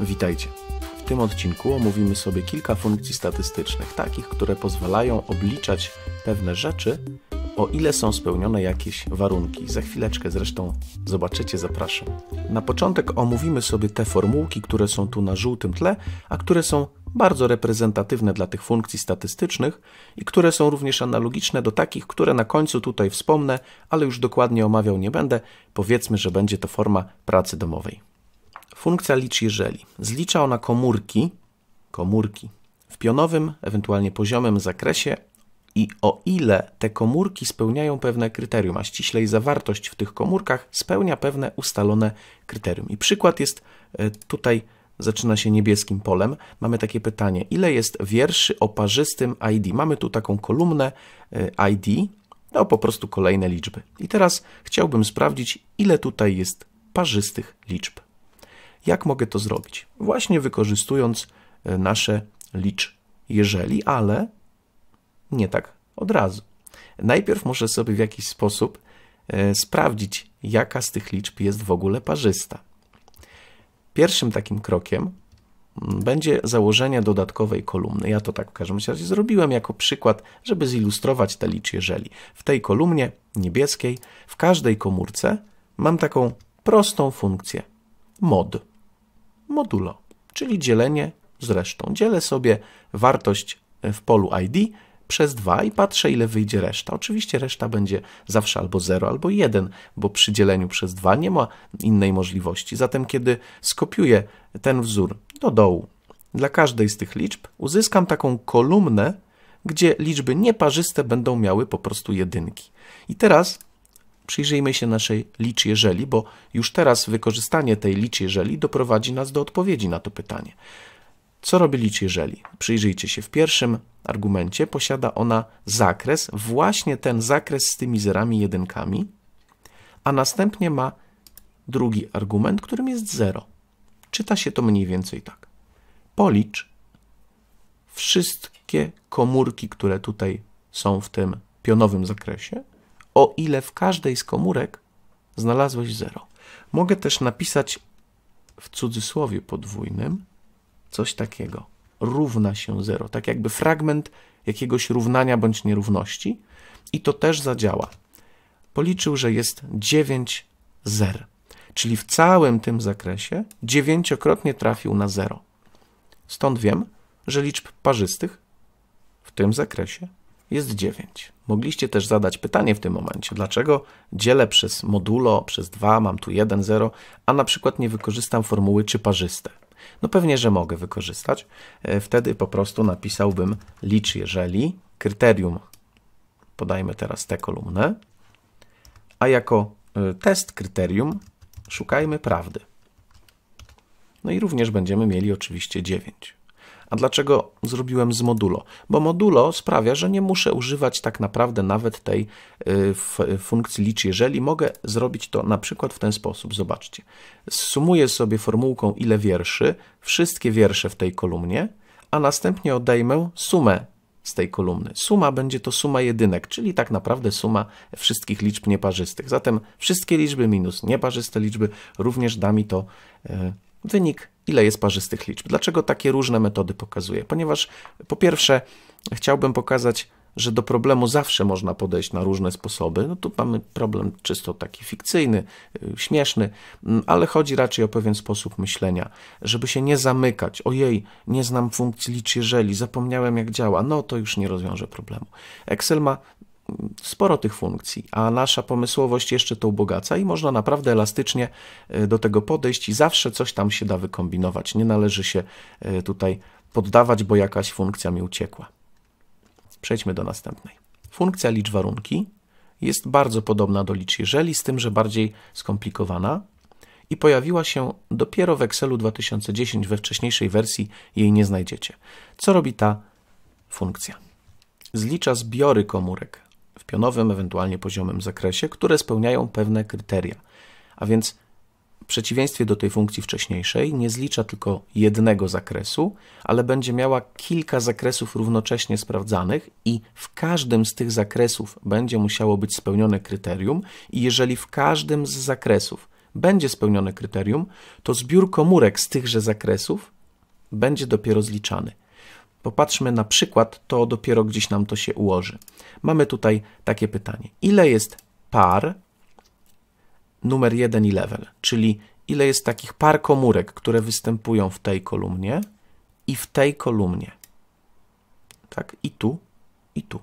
Witajcie. W tym odcinku omówimy sobie kilka funkcji statystycznych, takich, które pozwalają obliczać pewne rzeczy, o ile są spełnione jakieś warunki. Za chwileczkę zresztą zobaczycie, zapraszam. Na początek omówimy sobie te formułki, które są tu na żółtym tle, a które są bardzo reprezentatywne dla tych funkcji statystycznych i które są również analogiczne do takich, które na końcu tutaj wspomnę, ale już dokładnie omawiał nie będę. Powiedzmy, że będzie to forma pracy domowej. Funkcja licz jeżeli. Zlicza ona komórki, komórki w pionowym, ewentualnie poziomym zakresie i o ile te komórki spełniają pewne kryterium, a ściślej zawartość w tych komórkach spełnia pewne ustalone kryterium. I przykład jest e, tutaj, zaczyna się niebieskim polem. Mamy takie pytanie, ile jest wierszy o parzystym ID? Mamy tu taką kolumnę e, ID, no po prostu kolejne liczby. I teraz chciałbym sprawdzić, ile tutaj jest parzystych liczb. Jak mogę to zrobić? Właśnie wykorzystując e, nasze licz jeżeli, ale nie tak od razu. Najpierw muszę sobie w jakiś sposób e, sprawdzić, jaka z tych liczb jest w ogóle parzysta. Pierwszym takim krokiem mm, będzie założenie dodatkowej kolumny. Ja to tak w każdym razie zrobiłem jako przykład, żeby zilustrować te licz jeżeli. W tej kolumnie niebieskiej, w każdej komórce mam taką prostą funkcję mod modulo, czyli dzielenie z resztą. Dzielę sobie wartość e, w polu ID przez 2 i patrzę, ile wyjdzie reszta. Oczywiście reszta będzie zawsze albo 0, albo 1, bo przy dzieleniu przez 2 nie ma innej możliwości. Zatem, kiedy skopiuję ten wzór do dołu dla każdej z tych liczb, uzyskam taką kolumnę, gdzie liczby nieparzyste będą miały po prostu jedynki. I teraz Przyjrzyjmy się naszej licz jeżeli, bo już teraz wykorzystanie tej licz jeżeli doprowadzi nas do odpowiedzi na to pytanie. Co robi licz jeżeli? Przyjrzyjcie się, w pierwszym argumencie posiada ona zakres, właśnie ten zakres z tymi zerami jedynkami, a następnie ma drugi argument, którym jest 0. Czyta się to mniej więcej tak. Policz wszystkie komórki, które tutaj są w tym pionowym zakresie, o ile w każdej z komórek znalazłeś 0. Mogę też napisać w cudzysłowie podwójnym coś takiego. Równa się 0, tak jakby fragment jakiegoś równania bądź nierówności i to też zadziała. Policzył, że jest 9 zer, czyli w całym tym zakresie dziewięciokrotnie trafił na 0. Stąd wiem, że liczb parzystych w tym zakresie jest 9. Mogliście też zadać pytanie w tym momencie, dlaczego dzielę przez modulo, przez 2, mam tu 1, 0, a na przykład nie wykorzystam formuły czy parzyste. No pewnie, że mogę wykorzystać. E, wtedy po prostu napisałbym licz jeżeli, kryterium, podajmy teraz tę kolumnę, a jako e, test kryterium szukajmy prawdy. No i również będziemy mieli oczywiście 9. A dlaczego zrobiłem z modulo? Bo modulo sprawia, że nie muszę używać tak naprawdę nawet tej y, funkcji licz, jeżeli mogę zrobić to na przykład w ten sposób. Zobaczcie. Sumuję sobie formułką ile wierszy, wszystkie wiersze w tej kolumnie, a następnie odejmę sumę z tej kolumny. Suma będzie to suma jedynek, czyli tak naprawdę suma wszystkich liczb nieparzystych. Zatem wszystkie liczby minus nieparzyste liczby również da mi to y, wynik, ile jest parzystych liczb. Dlaczego takie różne metody pokazuję? Ponieważ po pierwsze chciałbym pokazać, że do problemu zawsze można podejść na różne sposoby. No tu mamy problem czysto taki fikcyjny, y, śmieszny, mm, ale chodzi raczej o pewien sposób myślenia, żeby się nie zamykać. Ojej, nie znam funkcji licz jeżeli, zapomniałem jak działa, no to już nie rozwiąże problemu. Excel ma sporo tych funkcji, a nasza pomysłowość jeszcze to ubogaca i można naprawdę elastycznie e, do tego podejść i zawsze coś tam się da wykombinować. Nie należy się e, tutaj poddawać, bo jakaś funkcja mi uciekła. Przejdźmy do następnej. Funkcja licz warunki jest bardzo podobna do licz jeżeli, z tym, że bardziej skomplikowana i pojawiła się dopiero w Excelu 2010, we wcześniejszej wersji jej nie znajdziecie. Co robi ta funkcja? Zlicza zbiory komórek pionowym, ewentualnie poziomym zakresie, które spełniają pewne kryteria. A więc w przeciwieństwie do tej funkcji wcześniejszej nie zlicza tylko jednego zakresu, ale będzie miała kilka zakresów równocześnie sprawdzanych i w każdym z tych zakresów będzie musiało być spełnione kryterium i jeżeli w każdym z zakresów będzie spełnione kryterium, to zbiór komórek z tychże zakresów będzie dopiero zliczany. Popatrzmy na przykład, to dopiero gdzieś nam to się ułoży. Mamy tutaj takie pytanie. Ile jest par numer 1 i level, czyli ile jest takich par komórek, które występują w tej kolumnie i w tej kolumnie. Tak? I tu, i tu.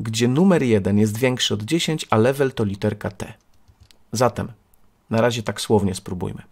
Gdzie numer 1 jest większy od 10, a level to literka T. Zatem, na razie tak słownie spróbujmy.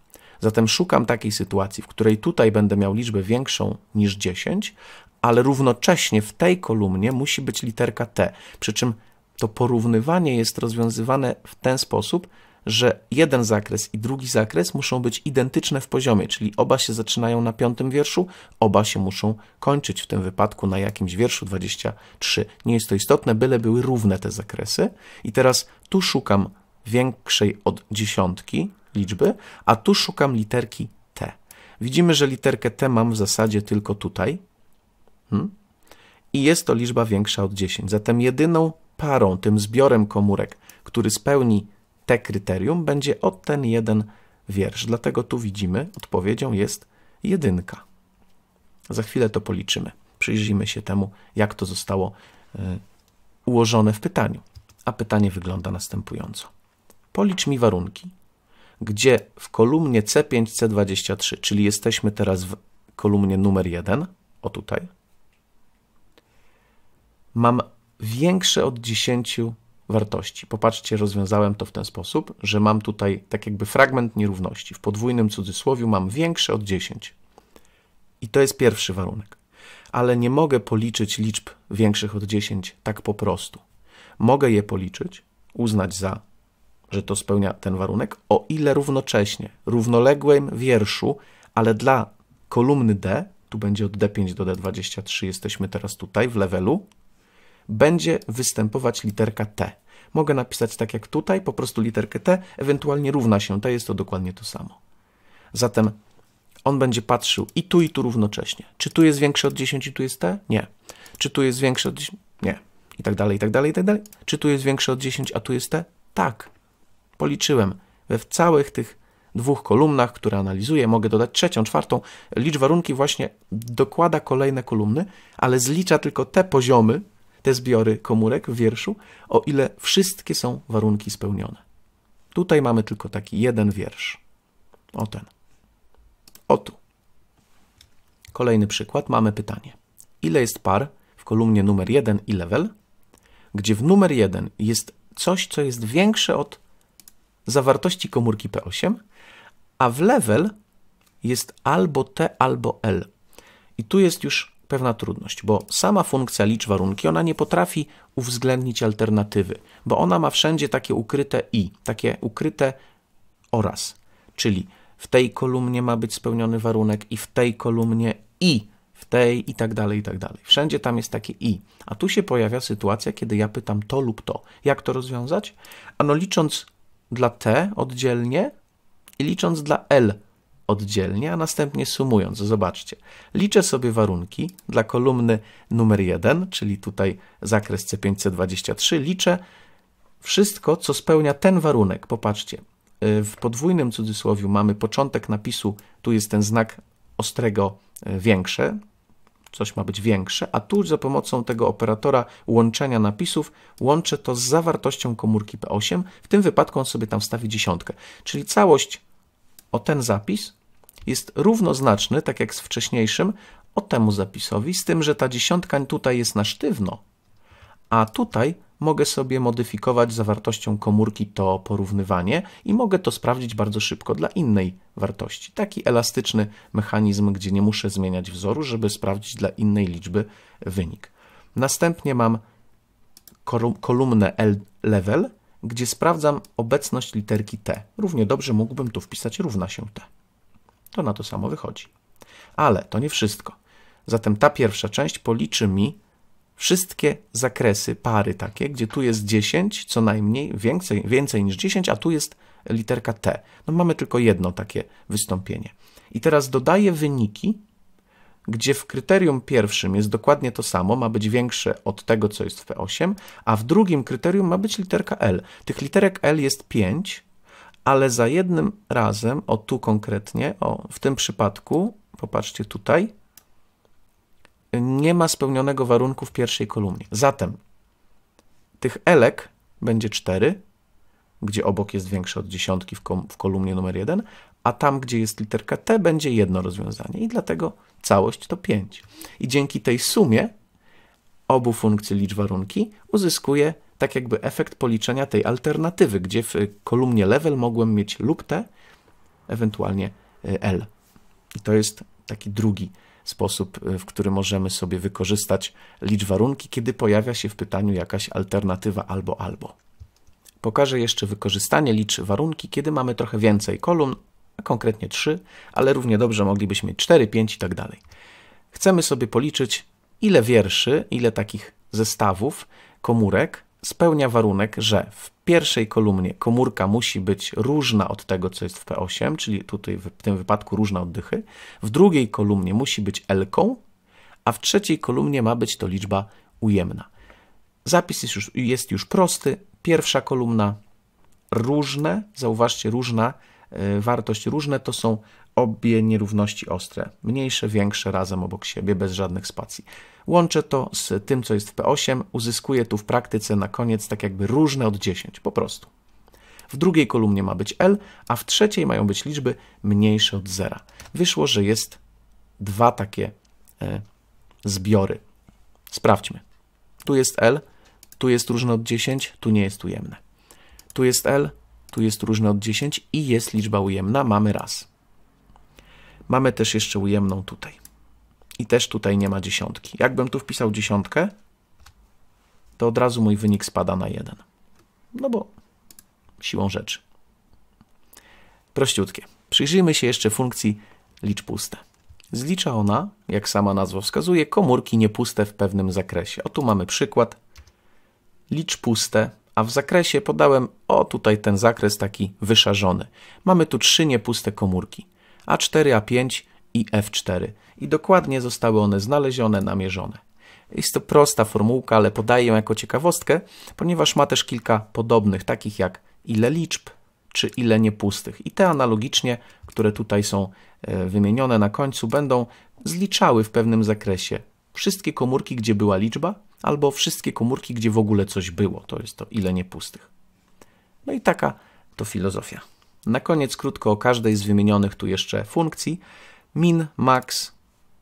Zatem szukam takiej sytuacji, w której tutaj będę miał liczbę większą niż 10, ale równocześnie w tej kolumnie musi być literka T. Przy czym to porównywanie jest rozwiązywane w ten sposób, że jeden zakres i drugi zakres muszą być identyczne w poziomie, czyli oba się zaczynają na piątym wierszu, oba się muszą kończyć w tym wypadku na jakimś wierszu 23. Nie jest to istotne, byle były równe te zakresy. I teraz tu szukam większej od dziesiątki, liczby, a tu szukam literki T. Widzimy, że literkę T mam w zasadzie tylko tutaj. Hmm? I jest to liczba większa od 10. Zatem jedyną parą, tym zbiorem komórek, który spełni te kryterium, będzie od ten jeden wiersz. Dlatego tu widzimy, odpowiedzią jest jedynka. Za chwilę to policzymy. Przyjrzyjmy się temu, jak to zostało y, ułożone w pytaniu. A pytanie wygląda następująco. Policz mi warunki, gdzie w kolumnie C5C23, czyli jesteśmy teraz w kolumnie numer 1, o tutaj, mam większe od 10 wartości. Popatrzcie, rozwiązałem to w ten sposób, że mam tutaj tak jakby fragment nierówności. W podwójnym cudzysłowiu mam większe od 10. I to jest pierwszy warunek. Ale nie mogę policzyć liczb większych od 10 tak po prostu. Mogę je policzyć, uznać za że to spełnia ten warunek, o ile równocześnie, równoległym wierszu, ale dla kolumny D, tu będzie od D5 do D23, jesteśmy teraz tutaj w levelu, będzie występować literka T. Mogę napisać tak jak tutaj, po prostu literkę T, ewentualnie równa się T, jest to dokładnie to samo. Zatem on będzie patrzył i tu, i tu równocześnie. Czy tu jest większe od 10 i tu jest T? Nie. Czy tu jest większe od 10? Nie. I tak dalej, i tak dalej, i tak dalej. Czy tu jest większe od 10, a tu jest T? Tak. Policzyłem. We w całych tych dwóch kolumnach, które analizuję, mogę dodać trzecią, czwartą. Licz warunki właśnie dokłada kolejne kolumny, ale zlicza tylko te poziomy, te zbiory komórek w wierszu, o ile wszystkie są warunki spełnione. Tutaj mamy tylko taki jeden wiersz. O ten. O tu. Kolejny przykład. Mamy pytanie. Ile jest par w kolumnie numer 1 i level, gdzie w numer 1 jest coś, co jest większe od zawartości komórki P8, a w level jest albo T, albo L. I tu jest już pewna trudność, bo sama funkcja licz warunki, ona nie potrafi uwzględnić alternatywy, bo ona ma wszędzie takie ukryte i, takie ukryte oraz. Czyli w tej kolumnie ma być spełniony warunek i w tej kolumnie i, w tej i tak dalej, i tak dalej. Wszędzie tam jest takie i. A tu się pojawia sytuacja, kiedy ja pytam to lub to. Jak to rozwiązać? Ano licząc dla T oddzielnie i licząc dla L oddzielnie, a następnie sumując. Zobaczcie, liczę sobie warunki dla kolumny numer 1, czyli tutaj zakres C523, liczę wszystko, co spełnia ten warunek. Popatrzcie, y, w podwójnym cudzysłowiu mamy początek napisu, tu jest ten znak ostrego y, większe, coś ma być większe, a tu za pomocą tego operatora łączenia napisów łączę to z zawartością komórki P8. W tym wypadku on sobie tam wstawi dziesiątkę. Czyli całość o ten zapis jest równoznaczny, tak jak z wcześniejszym, o temu zapisowi, z tym, że ta dziesiątka tutaj jest na sztywno, a tutaj mogę sobie modyfikować zawartością komórki to porównywanie i mogę to sprawdzić bardzo szybko dla innej wartości. Taki elastyczny mechanizm, gdzie nie muszę zmieniać wzoru, żeby sprawdzić dla innej liczby wynik. Następnie mam kolumnę L level, gdzie sprawdzam obecność literki T. Równie dobrze mógłbym tu wpisać równa się T. To na to samo wychodzi. Ale to nie wszystko. Zatem ta pierwsza część policzy mi wszystkie zakresy pary takie, gdzie tu jest 10 co najmniej, więcej, więcej niż 10, a tu jest literka T. No mamy tylko jedno takie wystąpienie. I teraz dodaję wyniki, gdzie w kryterium pierwszym jest dokładnie to samo, ma być większe od tego, co jest w P8, a w drugim kryterium ma być literka L. Tych literek L jest 5, ale za jednym razem, o tu konkretnie, o w tym przypadku, popatrzcie tutaj, nie ma spełnionego warunku w pierwszej kolumnie. Zatem tych elek będzie 4, gdzie obok jest większe od dziesiątki w, w kolumnie numer 1, a tam, gdzie jest literka T, będzie jedno rozwiązanie i dlatego całość to 5. I dzięki tej sumie obu funkcji liczb warunki uzyskuję tak jakby efekt policzenia tej alternatywy, gdzie w kolumnie level mogłem mieć lub T, ewentualnie y, L. I to jest taki drugi sposób, y, w który możemy sobie wykorzystać licz warunki, kiedy pojawia się w pytaniu jakaś alternatywa albo albo. Pokażę jeszcze wykorzystanie liczb warunki, kiedy mamy trochę więcej kolumn, a konkretnie 3, ale równie dobrze moglibyśmy mieć 4, 5 i tak dalej. Chcemy sobie policzyć, ile wierszy, ile takich zestawów, komórek spełnia warunek, że w pierwszej kolumnie komórka musi być różna od tego, co jest w P8, czyli tutaj w tym wypadku różna od W drugiej kolumnie musi być L-ką, a w trzeciej kolumnie ma być to liczba ujemna. Zapis jest już, jest już prosty. Pierwsza kolumna różne, zauważcie, różna Y, wartość różne, to są obie nierówności ostre, mniejsze, większe razem obok siebie, bez żadnych spacji. Łączę to z tym, co jest w P8, uzyskuję tu w praktyce na koniec tak jakby różne od 10, po prostu. W drugiej kolumnie ma być L, a w trzeciej mają być liczby mniejsze od zera. Wyszło, że jest dwa takie e, zbiory. Sprawdźmy. Tu jest L, tu jest różne od 10, tu nie jest ujemne. Tu jest L, tu jest różne od 10 i jest liczba ujemna. Mamy raz. Mamy też jeszcze ujemną tutaj. I też tutaj nie ma dziesiątki. Jakbym tu wpisał dziesiątkę, to od razu mój wynik spada na 1. No bo siłą rzeczy. Prościutkie. Przyjrzyjmy się jeszcze funkcji licz puste. Zlicza ona, jak sama nazwa wskazuje, komórki niepuste w pewnym zakresie. O tu mamy przykład. Licz puste a w zakresie podałem, o tutaj ten zakres taki wyszarzony. Mamy tu trzy niepuste komórki, A4, A5 i F4 i dokładnie zostały one znalezione, namierzone. Jest to prosta formułka, ale podaję ją jako ciekawostkę, ponieważ ma też kilka podobnych, takich jak ile liczb, czy ile niepustych. I te analogicznie, które tutaj są e, wymienione na końcu, będą zliczały w pewnym zakresie wszystkie komórki, gdzie była liczba, albo wszystkie komórki, gdzie w ogóle coś było. To jest to ile niepustych. No i taka to filozofia. Na koniec krótko o każdej z wymienionych tu jeszcze funkcji. Min, max,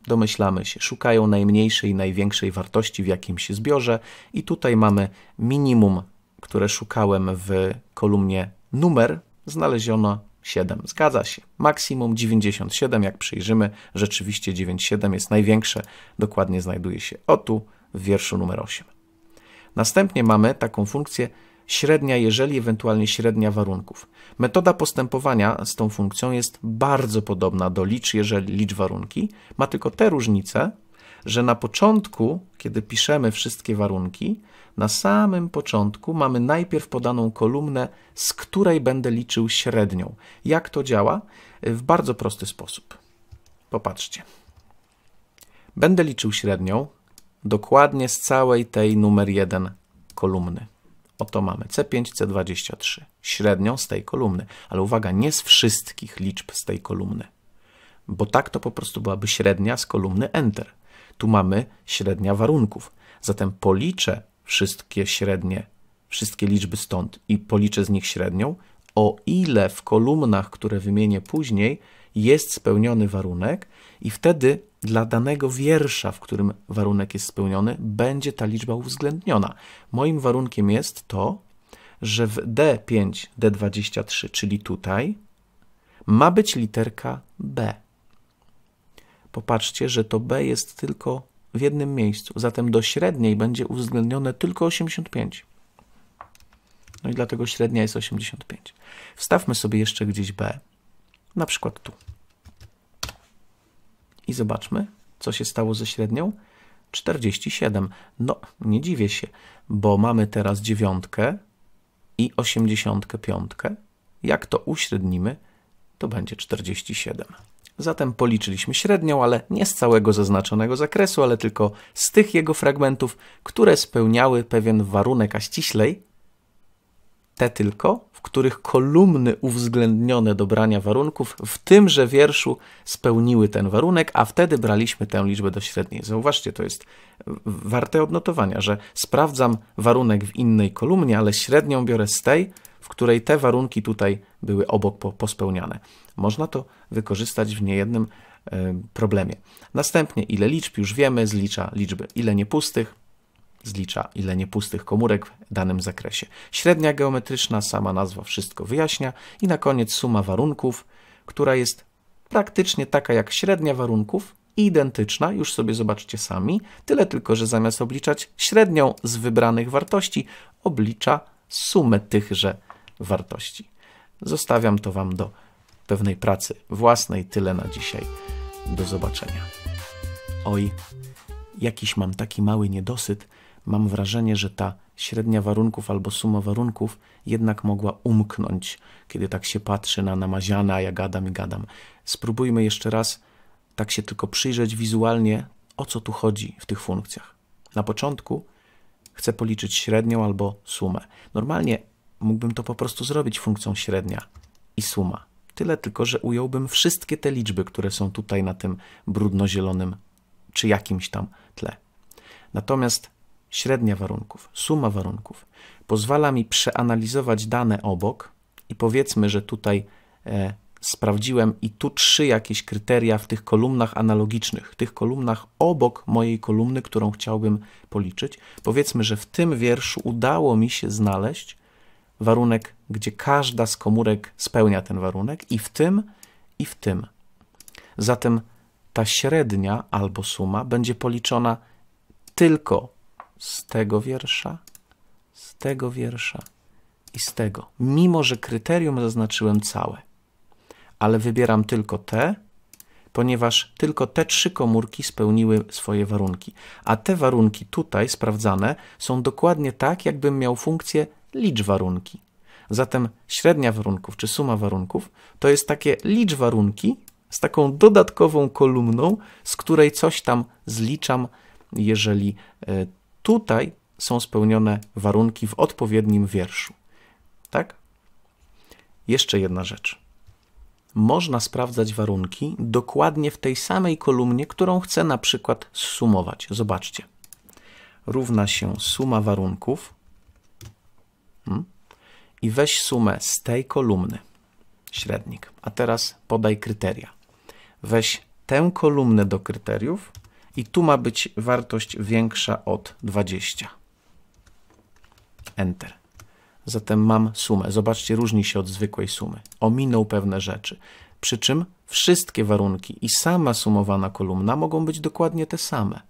domyślamy się, szukają najmniejszej i największej wartości w jakimś zbiorze i tutaj mamy minimum, które szukałem w kolumnie numer, znaleziono 7. Zgadza się. Maksimum 97, jak przyjrzymy, rzeczywiście 97 jest największe, dokładnie znajduje się o tu w wierszu numer 8. Następnie mamy taką funkcję średnia, jeżeli ewentualnie średnia warunków. Metoda postępowania z tą funkcją jest bardzo podobna do licz, jeżeli licz warunki, ma tylko te różnice, że na początku, kiedy piszemy wszystkie warunki, na samym początku mamy najpierw podaną kolumnę, z której będę liczył średnią. Jak to działa? W bardzo prosty sposób. Popatrzcie. Będę liczył średnią dokładnie z całej tej numer 1 kolumny. Oto mamy C5, C23. Średnią z tej kolumny. Ale uwaga, nie z wszystkich liczb z tej kolumny. Bo tak to po prostu byłaby średnia z kolumny Enter. Tu mamy średnia warunków. Zatem policzę wszystkie średnie, wszystkie liczby stąd i policzę z nich średnią, o ile w kolumnach, które wymienię później, jest spełniony warunek, i wtedy dla danego wiersza, w którym warunek jest spełniony, będzie ta liczba uwzględniona. Moim warunkiem jest to, że w D5, D23, czyli tutaj, ma być literka B. Popatrzcie, że to B jest tylko w jednym miejscu, zatem do średniej będzie uwzględnione tylko 85. No i dlatego średnia jest 85. Wstawmy sobie jeszcze gdzieś B, na przykład tu. I zobaczmy, co się stało ze średnią. 47. No, nie dziwię się, bo mamy teraz dziewiątkę i 85. Jak to uśrednimy, to będzie 47. Zatem policzyliśmy średnią, ale nie z całego zaznaczonego zakresu, ale tylko z tych jego fragmentów, które spełniały pewien warunek, a ściślej te tylko, w których kolumny uwzględnione dobrania warunków w tymże wierszu spełniły ten warunek, a wtedy braliśmy tę liczbę do średniej. Zauważcie, to jest warte odnotowania, że sprawdzam warunek w innej kolumnie, ale średnią biorę z tej, w której te warunki tutaj były obok po, pospełniane. Można to wykorzystać w niejednym e, problemie. Następnie ile liczb już wiemy, zlicza liczby ile niepustych, zlicza ile niepustych komórek w danym zakresie. Średnia geometryczna, sama nazwa wszystko wyjaśnia i na koniec suma warunków, która jest praktycznie taka jak średnia warunków, identyczna, już sobie zobaczcie sami, tyle tylko, że zamiast obliczać średnią z wybranych wartości, oblicza sumę tychże wartości. Zostawiam to Wam do pewnej pracy własnej. Tyle na dzisiaj. Do zobaczenia. Oj, jakiś mam taki mały niedosyt. Mam wrażenie, że ta średnia warunków albo suma warunków jednak mogła umknąć, kiedy tak się patrzy na namaziana, ja gadam i gadam. Spróbujmy jeszcze raz tak się tylko przyjrzeć wizualnie, o co tu chodzi w tych funkcjach. Na początku chcę policzyć średnią albo sumę. Normalnie mógłbym to po prostu zrobić funkcją średnia i suma. Tyle tylko, że ująłbym wszystkie te liczby, które są tutaj na tym brudno-zielonym czy jakimś tam tle. Natomiast średnia warunków, suma warunków pozwala mi przeanalizować dane obok i powiedzmy, że tutaj e, sprawdziłem i tu trzy jakieś kryteria w tych kolumnach analogicznych, tych kolumnach obok mojej kolumny, którą chciałbym policzyć. Powiedzmy, że w tym wierszu udało mi się znaleźć warunek gdzie każda z komórek spełnia ten warunek i w tym, i w tym. Zatem ta średnia albo suma będzie policzona tylko z tego wiersza, z tego wiersza i z tego. Mimo, że kryterium zaznaczyłem całe, ale wybieram tylko te, ponieważ tylko te trzy komórki spełniły swoje warunki. A te warunki tutaj sprawdzane są dokładnie tak, jakbym miał funkcję licz warunki. Zatem średnia warunków czy suma warunków to jest takie licz warunki z taką dodatkową kolumną, z której coś tam zliczam, jeżeli e, tutaj są spełnione warunki w odpowiednim wierszu. Tak? Jeszcze jedna rzecz. Można sprawdzać warunki dokładnie w tej samej kolumnie, którą chcę na przykład zsumować. Zobaczcie. Równa się suma warunków. Hmm? i weź sumę z tej kolumny, średnik. A teraz podaj kryteria. Weź tę kolumnę do kryteriów i tu ma być wartość większa od 20. Enter. Zatem mam sumę. Zobaczcie, różni się od zwykłej sumy. Ominął pewne rzeczy. Przy czym wszystkie warunki i sama sumowana kolumna mogą być dokładnie te same.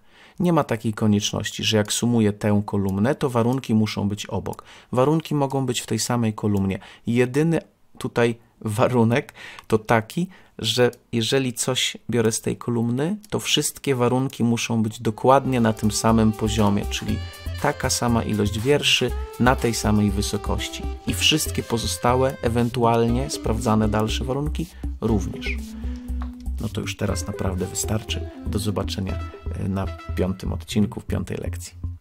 Nie ma takiej konieczności, że jak sumuję tę kolumnę, to warunki muszą być obok. Warunki mogą być w tej samej kolumnie. Jedyny tutaj warunek to taki, że jeżeli coś biorę z tej kolumny, to wszystkie warunki muszą być dokładnie na tym samym poziomie, czyli taka sama ilość wierszy na tej samej wysokości i wszystkie pozostałe, ewentualnie sprawdzane dalsze warunki również no to już teraz naprawdę wystarczy. Do zobaczenia e, na piątym odcinku, w piątej lekcji.